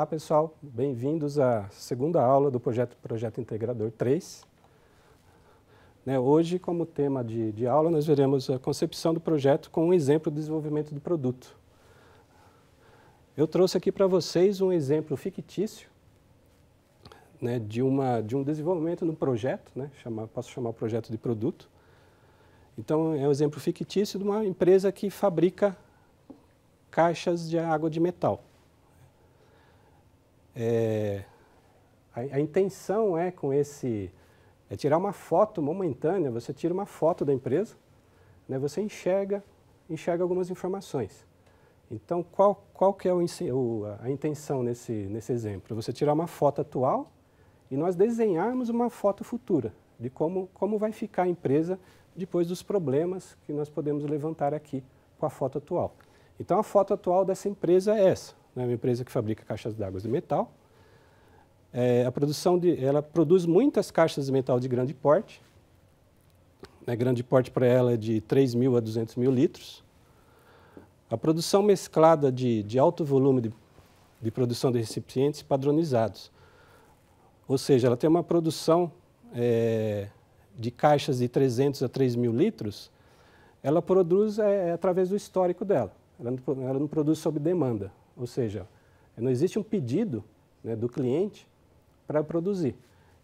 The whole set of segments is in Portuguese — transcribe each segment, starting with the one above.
Olá, pessoal. Bem-vindos à segunda aula do projeto Projeto Integrador 3. Né, hoje, como tema de, de, aula, nós veremos a concepção do projeto com um exemplo do desenvolvimento do produto. Eu trouxe aqui para vocês um exemplo fictício né, de, uma, de um desenvolvimento de um projeto, né, chamar, posso chamar o projeto de produto. Então, é um exemplo fictício de uma empresa que fabrica caixas de água de metal. É, a, a, intenção é com esse é tirar uma foto momentânea. Você tira uma foto da empresa, né, você enxerga enxerga algumas informações. Então, qual, qual que é o, o, a intenção nesse, nesse exemplo? Você tirar uma foto atual e nós desenharmos uma foto futura de como, como vai ficar a empresa depois dos problemas que nós podemos levantar aqui com a foto atual. Então, a foto atual dessa empresa é essa é uma empresa que fabrica caixas d'água de metal. É, a produção de, ela produz muitas caixas de metal de grande porte. Né, grande porte para ela é de 3 mil a 200 mil litros. A produção mesclada de, de alto volume de, de produção de recipientes padronizados. Ou seja, ela tem uma produção é, de caixas de 300 a 3 mil litros, ela produz é, através do histórico dela. Ela não, ela não produz sob demanda. Ou seja, não existe um pedido né, do cliente para produzir.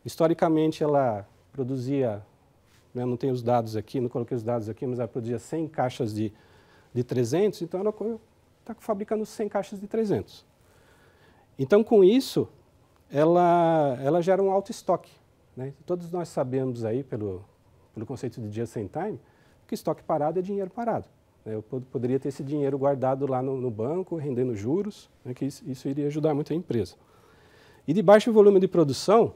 Historicamente, ela produzia, né, não tenho os dados aqui, não coloquei os dados aqui, mas ela produzia 100 caixas de, de 300, então ela está fabricando 100 caixas de 300. Então, com isso, ela, ela gera um alto estoque. Né? Todos nós sabemos aí, pelo, pelo conceito de just in time, que estoque parado é dinheiro parado. Né, eu poderia ter esse dinheiro guardado lá no, no banco, rendendo juros, né, que isso, isso, iria ajudar muito a empresa. E de baixo volume de produção,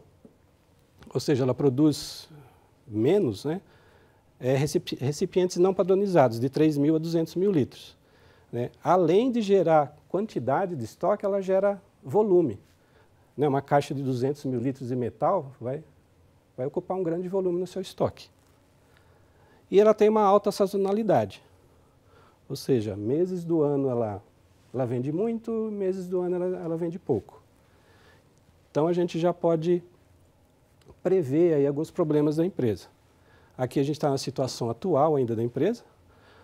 ou seja, ela produz menos, né, é, recipientes não padronizados, de 3 mil a 200 mil litros. Né. Além de gerar quantidade de estoque, ela gera volume. Né, uma caixa de 200 mil litros de metal vai, vai ocupar um grande volume no seu estoque. E ela tem uma alta sazonalidade. Ou seja, meses do ano ela, ela vende muito, meses do ano ela, ela vende pouco. Então a gente já pode prever aí alguns problemas da empresa. Aqui a gente está na situação atual ainda da empresa.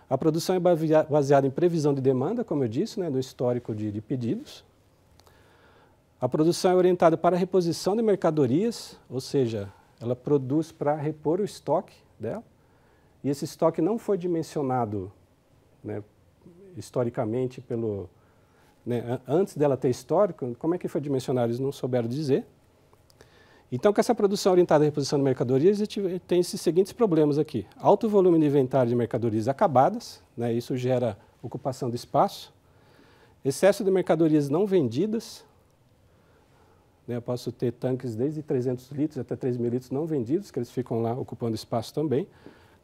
A produção é baseada em previsão de demanda, como eu disse, né, no histórico de, de pedidos. A produção é orientada para a reposição de mercadorias, ou seja, ela produz para repor o estoque dela. E esse estoque não foi dimensionado né, historicamente pelo né, antes dela ter histórico, como é que foi dimensionado? Eles não souberam dizer. Então, com essa produção orientada à reposição de mercadorias, a gente tem esses seguintes problemas aqui. Alto volume de inventário de mercadorias acabadas, né, isso gera ocupação de espaço. Excesso de mercadorias não vendidas, né, eu posso ter tanques desde 300 litros até 3 mil litros não vendidos, que eles ficam lá ocupando espaço também.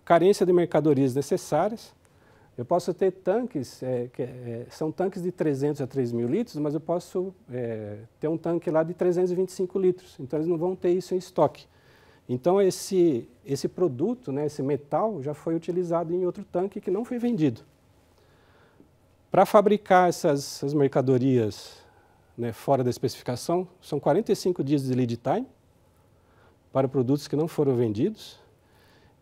Carência de mercadorias necessárias. Eu posso ter tanques, é, que é, são tanques de 300 a 3 mil litros, mas eu posso é, ter um tanque lá de 325 litros. Então, eles não vão ter isso em estoque. Então, esse, esse produto, né, esse metal, já foi utilizado em outro tanque que não foi vendido. Para fabricar essas, essas mercadorias né, fora da especificação, são 45 dias de lead time para produtos que não foram vendidos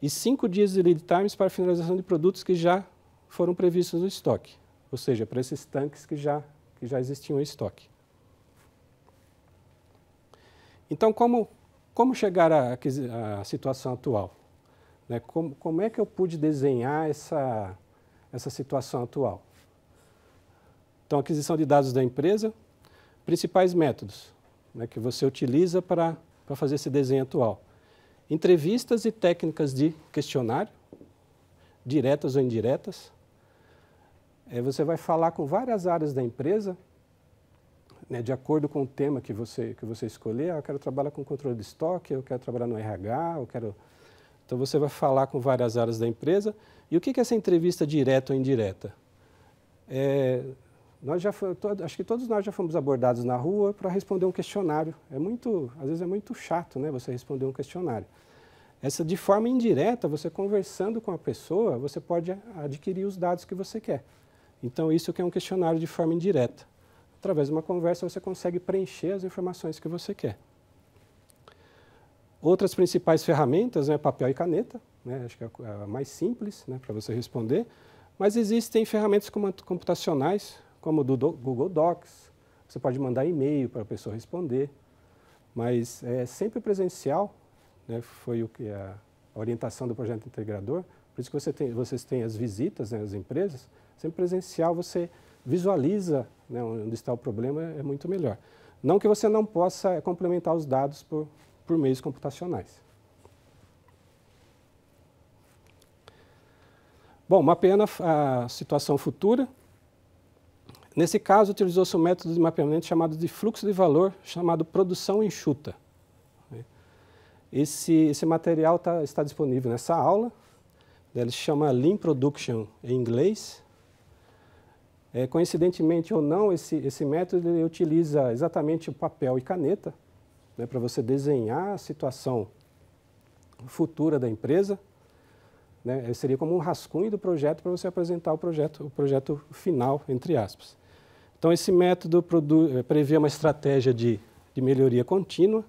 e 5 dias de lead times para finalização de produtos que já foram previstos no estoque, ou seja, para esses tanques que já, que já existiam em estoque. Então, como, como chegar à, à situação atual? Né? Como, como é que eu pude desenhar essa, essa situação atual? Então, aquisição de dados da empresa, principais métodos né, que você utiliza para, para fazer esse desenho atual. Entrevistas e técnicas de questionário, diretas ou indiretas é, você vai falar com várias áreas da empresa, né, de acordo com o tema que você, que você escolher. Ah, eu quero trabalhar com controle de estoque, eu quero trabalhar no RH, eu quero... Então, você vai falar com várias áreas da empresa. E o que, que é essa entrevista direta ou indireta? É, nós já acho que todos nós já fomos abordados na rua para responder um questionário. É muito, às vezes é muito chato, né, você responder um questionário. Essa de forma indireta, você conversando com a pessoa, você pode adquirir os dados que você quer. Então, isso que é um questionário de forma indireta. Através de uma conversa, você consegue preencher as informações que você quer. Outras principais ferramentas, né, papel e caneta, né, acho que é a mais simples né, para você responder, mas existem ferramentas computacionais, como do Google Docs, você pode mandar e-mail para a pessoa responder, mas é sempre presencial, né, foi o que é a orientação do projeto integrador, por isso que você tem, vocês têm as visitas né, empresas, Sempre presencial você visualiza né, onde está o problema, é, é muito melhor. Não que você não possa é, complementar os dados por, por meios computacionais. Bom, mapeando a, a situação futura, nesse caso utilizou-se um método de mapeamento chamado de fluxo de valor, chamado produção enxuta. Esse, esse material tá, está disponível nessa aula, né, ele se chama Lean Production em inglês, é, coincidentemente ou não, esse, esse método ele utiliza exatamente o papel e caneta né, para você desenhar a situação futura da empresa. Né, seria como um rascunho do projeto para você apresentar o projeto, o projeto final, entre aspas. Então, esse método é, prevê uma estratégia de, de melhoria contínua,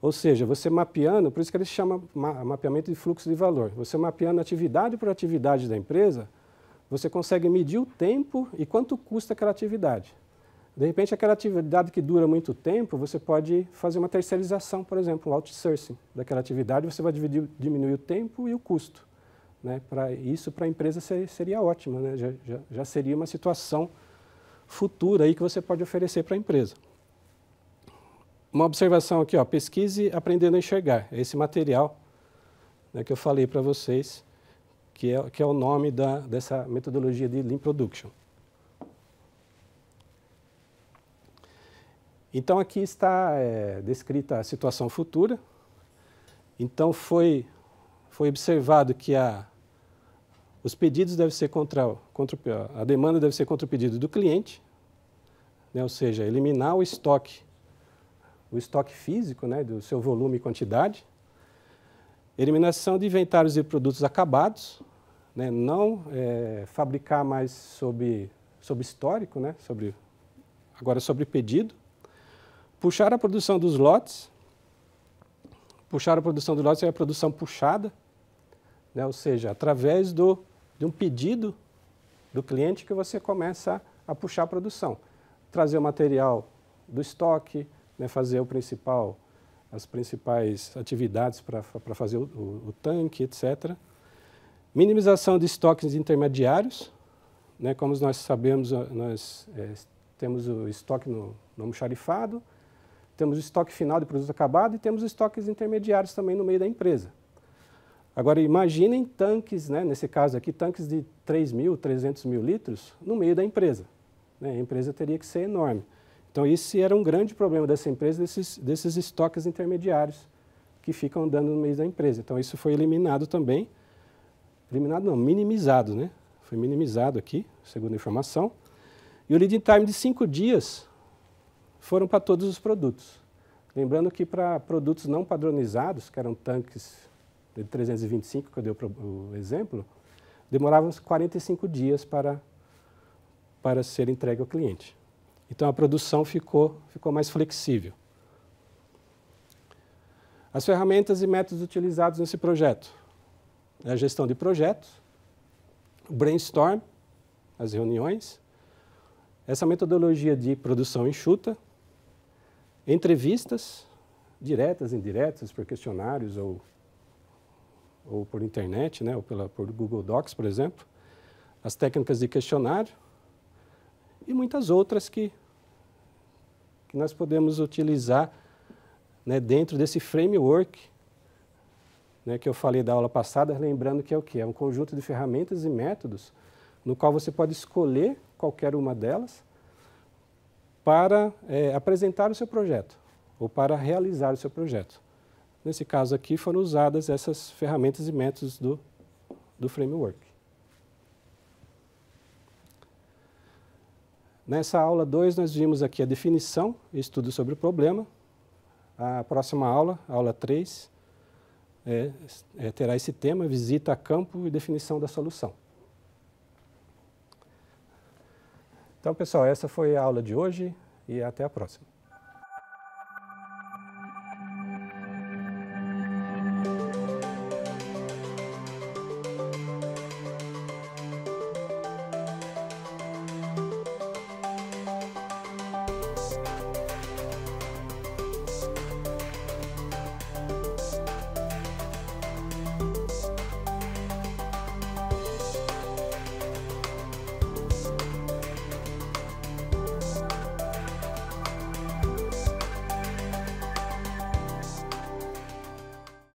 ou seja, você mapeando, por isso que ele chama ma mapeamento de fluxo de valor, você mapeando atividade por atividade da empresa, você consegue medir o tempo e quanto custa aquela atividade. De repente, aquela atividade que dura muito tempo, você pode fazer uma terceirização, por exemplo, um outsourcing daquela atividade, você vai dividir, diminuir o tempo e o custo. Né? Pra, isso para a empresa ser, seria ótimo, né? já, já, já, seria uma situação futura aí que você pode oferecer para a empresa. Uma observação aqui, ó, pesquise aprendendo a enxergar, é esse material né, que eu falei para vocês, que é, que é o nome da, dessa metodologia de Lean Production. Então, aqui está é, descrita a situação futura. Então, foi, foi observado que a, os pedidos devem ser contra, contra a demanda deve ser contra o pedido do cliente, né, ou seja, eliminar o estoque, o estoque físico né, do seu volume e quantidade, Eliminação de inventários e produtos acabados, né? não é, fabricar mais sobre, sobre histórico, né? sobre, agora sobre pedido. Puxar a produção dos lotes. Puxar a produção dos lotes é a produção puxada, né? ou seja, através do, de um pedido do cliente que você começa a, puxar a produção. Trazer o material do estoque, né? fazer o principal as principais atividades para fazer o, o, o, tanque, etc. Minimização de estoques intermediários, né, como nós sabemos, nós é, temos o estoque no, no almoxarifado, temos o estoque final de produto acabado e temos os estoques intermediários também no meio da empresa. Agora, imaginem tanques, né, nesse caso aqui, tanques de 3 mil, 300 mil litros no meio da empresa. Né, a empresa teria que ser enorme. Então, esse era um grande problema dessa empresa, desses, desses estoques intermediários que ficam andando no meio da empresa. Então, isso foi eliminado também. Eliminado não, minimizado, né? Foi minimizado aqui, segundo a informação. E o lead time de cinco dias foram para todos os produtos. Lembrando que para produtos não padronizados, que eram tanques de 325, que eu dei o, o exemplo, demoravam 45 dias para, para ser entregue ao cliente. Então a produção ficou, ficou mais flexível. As ferramentas e métodos utilizados nesse projeto. É a gestão de projetos, o brainstorm, as reuniões, essa metodologia de produção enxuta, entrevistas, diretas, indiretas, por questionários ou, ou por internet, né, ou pela, por Google Docs, por exemplo, as técnicas de questionário e muitas outras que que nós podemos utilizar né, dentro desse framework né, que eu falei da aula passada, lembrando que é o que? É um conjunto de ferramentas e métodos no qual você pode escolher qualquer uma delas para é, apresentar o seu projeto ou para realizar o seu projeto. Nesse caso aqui foram usadas essas ferramentas e métodos do, do framework. Nessa aula 2, nós vimos aqui a definição, estudo sobre o problema. A próxima aula, aula 3, é, é, terá esse tema, visita a campo e definição da solução. Então, pessoal, essa foi a aula de hoje e até a próxima.